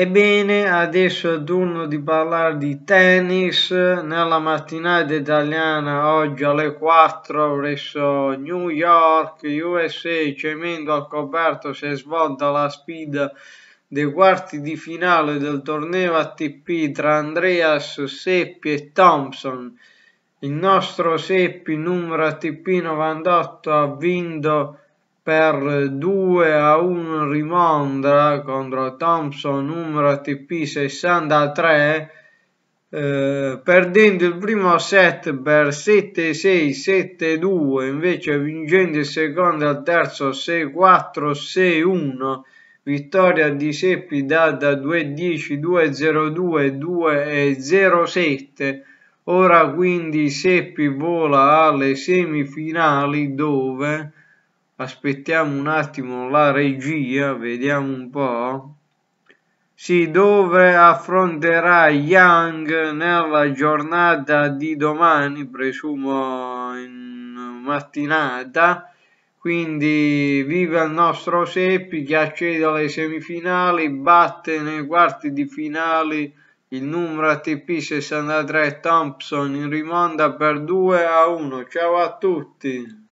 Ebbene, adesso è turno di parlare di tennis nella mattinata italiana oggi alle 4 presso New York, USA, cemento al coperto si è svolta la sfida dei quarti di finale del torneo ATP tra Andreas Seppi e Thompson. Il nostro Seppi numero ATP 98 ha vinto per 2 a 1 Rimondra contro Thompson numero TP 63 eh, perdendo il primo set per 7-6 7-2 invece vincendo il secondo e il terzo 6-4 6-1 vittoria di Seppi data 2-10 2-0-2 2-0-7 ora quindi Seppi vola alle semifinali dove aspettiamo un attimo la regia vediamo un po' sì, dove affronterà Young nella giornata di domani, presumo in mattinata. Quindi vive il nostro Seppi che accede alle semifinali, batte nei quarti di finale il numero ATP 63 Thompson in rimonda per 2 a 1. Ciao a tutti!